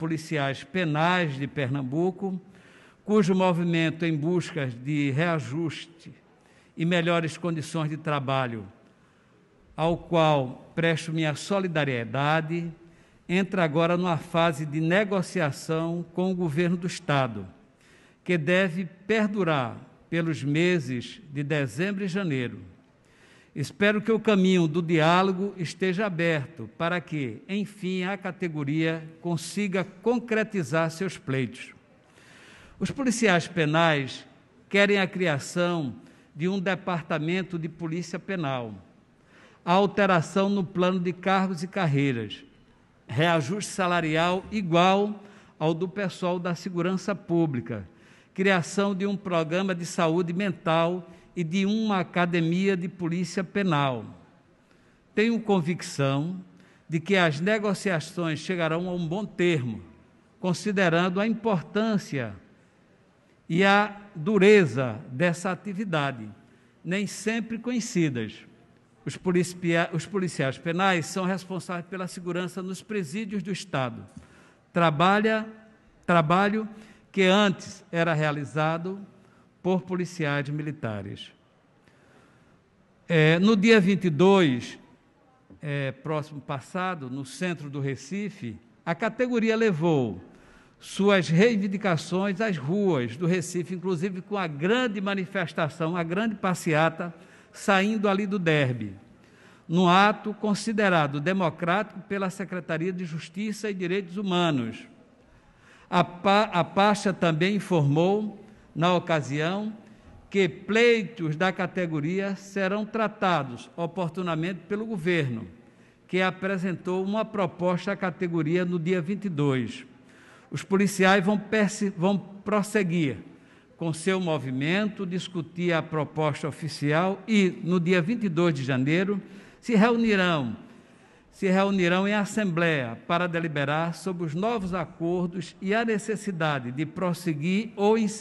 policiais penais de Pernambuco, cujo movimento em busca de reajuste e melhores condições de trabalho, ao qual presto minha solidariedade, entra agora numa fase de negociação com o governo do Estado, que deve perdurar pelos meses de dezembro e janeiro Espero que o caminho do diálogo esteja aberto para que, enfim, a categoria consiga concretizar seus pleitos. Os policiais penais querem a criação de um departamento de polícia penal, a alteração no plano de cargos e carreiras, reajuste salarial igual ao do pessoal da segurança pública, criação de um programa de saúde mental e e de uma academia de polícia penal. Tenho convicção de que as negociações chegarão a um bom termo, considerando a importância e a dureza dessa atividade, nem sempre conhecidas. Os, policia os policiais penais são responsáveis pela segurança nos presídios do Estado. Trabalha, trabalho que antes era realizado por policiais militares. É, no dia 22, é, próximo passado, no centro do Recife, a categoria levou suas reivindicações às ruas do Recife, inclusive com a grande manifestação, a grande passeata saindo ali do Derby, num ato considerado democrático pela Secretaria de Justiça e Direitos Humanos. A, pa, a pasta também informou, na ocasião, que pleitos da categoria serão tratados oportunamente pelo governo, que apresentou uma proposta à categoria no dia 22. Os policiais vão, vão prosseguir com seu movimento, discutir a proposta oficial e, no dia 22 de janeiro, se reunirão se reunirão em assembleia para deliberar sobre os novos acordos e a necessidade de prosseguir ou encerrar